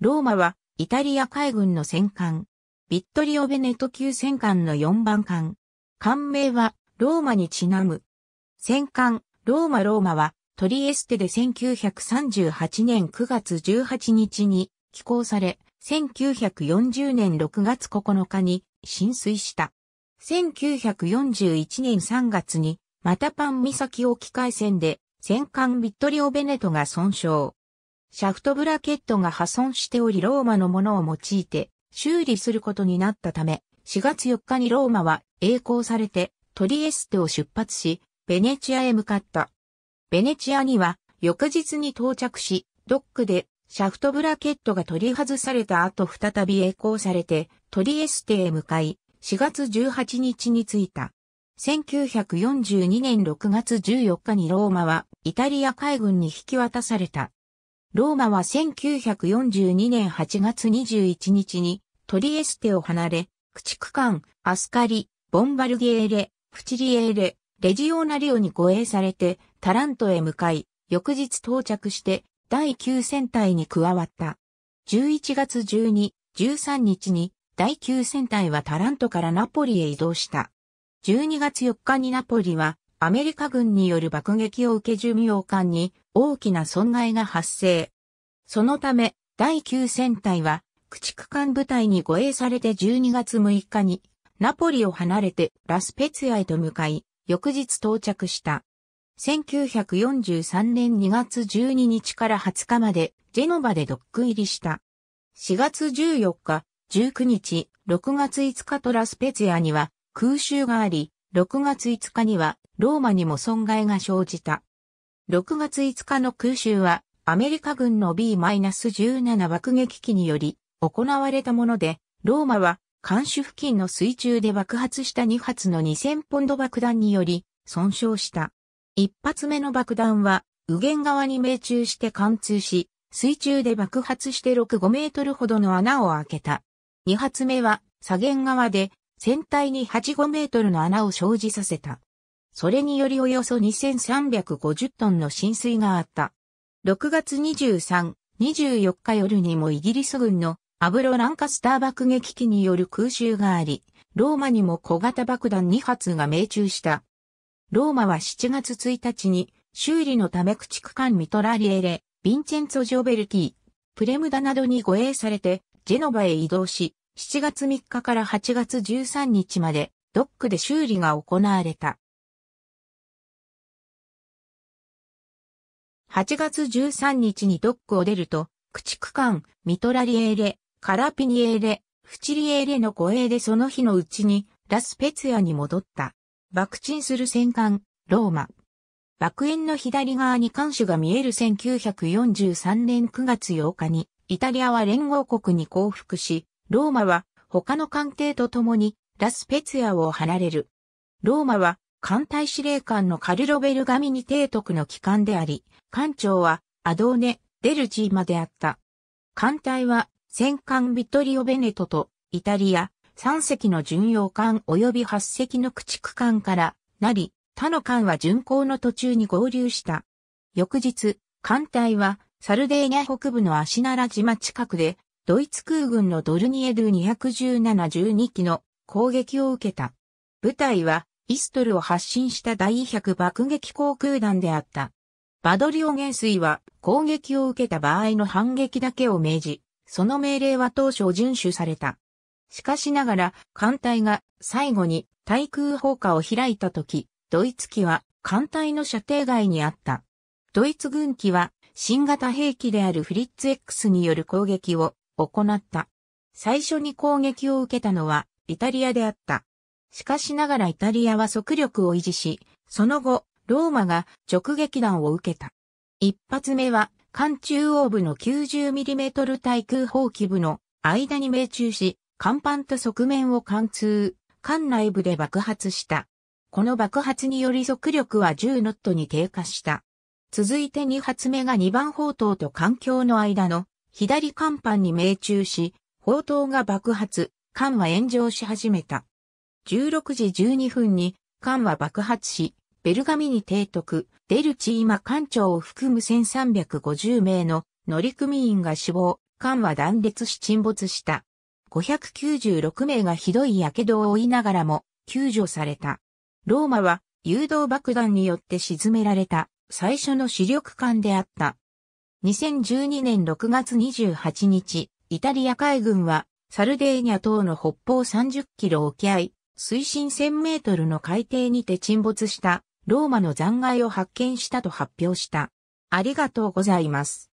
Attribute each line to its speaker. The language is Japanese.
Speaker 1: ローマはイタリア海軍の戦艦。ビットリオ・ベネト級戦艦の4番艦。艦名はローマにちなむ。戦艦ローマローマはトリエステで1938年9月18日に寄港され、1940年6月9日に浸水した。1941年3月にマタパン岬沖海戦で戦艦ビットリオ・ベネトが損傷。シャフトブラケットが破損しておりローマのものを用いて修理することになったため、4月4日にローマは栄光されてトリエステを出発し、ベネチアへ向かった。ベネチアには翌日に到着し、ドックでシャフトブラケットが取り外された後再び栄光されてトリエステへ向かい、4月18日に着いた。1942年6月14日にローマはイタリア海軍に引き渡された。ローマは1942年8月21日にトリエステを離れ、駆逐艦、アスカリ、ボンバルゲーレ、プチリエーレ、レジオナリオに護衛されてタラントへ向かい、翌日到着して第9戦隊に加わった。11月12、13日に第9戦隊はタラントからナポリへ移動した。12月4日にナポリはアメリカ軍による爆撃を受け寿命艦に大きな損害が発生。そのため、第9戦隊は、駆逐艦部隊に護衛されて12月6日に、ナポリを離れてラスペツヤへと向かい、翌日到着した。1943年2月12日から20日まで、ジェノバでドック入りした。4月14日、19日、6月5日とラスペツヤには空襲があり、6月5日にはローマにも損害が生じた。6月5日の空襲は、アメリカ軍の B-17 爆撃機により行われたもので、ローマは監視付近の水中で爆発した2発の2000ポンド爆弾により損傷した。1発目の爆弾は右舷側に命中して貫通し、水中で爆発して6、5メートルほどの穴を開けた。2発目は左舷側で船体に8、5メートルの穴を生じさせた。それによりおよそ2350トンの浸水があった。6月23、24日夜にもイギリス軍のアブロ・ランカスター爆撃機による空襲があり、ローマにも小型爆弾2発が命中した。ローマは7月1日に修理のため駆逐艦ミトラリエレ、ヴィンチェンツォ・ジョベルティ、プレムダなどに護衛されてジェノバへ移動し、7月3日から8月13日までドックで修理が行われた。8月13日にドックを出ると、駆逐艦、ミトラリエーレ、カラピニエーレ、フチリエーレの護衛でその日のうちに、ラスペツヤに戻った。爆沈する戦艦、ローマ。爆炎の左側に艦首が見える1943年9月8日に、イタリアは連合国に降伏し、ローマは他の艦艇と共にラスペツヤを離れる。ローマは艦隊司令官のカルロベルガミニ提督の機関であり、艦長はアドーネ・デルチーマであった。艦隊は戦艦ビトリオ・ベネトとイタリア3隻の巡洋艦及び8隻の駆逐艦からなり、他の艦は巡航の途中に合流した。翌日、艦隊はサルデーニャ北部のアシナラ島近くでドイツ空軍のドルニエル217-12機の攻撃を受けた。部隊はイストルを発進した第100爆撃航空団であった。バドリオ元帥は攻撃を受けた場合の反撃だけを命じ、その命令は当初遵守された。しかしながら、艦隊が最後に対空砲火を開いた時、ドイツ機は艦隊の射程外にあった。ドイツ軍機は新型兵器であるフリッツ X による攻撃を行った。最初に攻撃を受けたのはイタリアであった。しかしながらイタリアは速力を維持し、その後、ローマが直撃弾を受けた。一発目は、艦中央部の 90mm 対空砲機部の間に命中し、甲板と側面を貫通、艦内部で爆発した。この爆発により速力は10ノットに低下した。続いて2発目が2番砲塔と艦橋の間の左甲板に命中し、砲塔が爆発、艦は炎上し始めた。16時12分に艦は爆発し、ベルガミに提督、デルチーマ艦長を含む1350名の乗組員が死亡、艦は断裂し沈没した。596名がひどい火傷を負いながらも救助された。ローマは誘導爆弾によって沈められた最初の主力艦であった。2012年6月28日、イタリア海軍はサルデーニャ島の北方30キロ沖合、水深1000メートルの海底にて沈没したローマの残骸を発見したと発表した。ありがとうございます。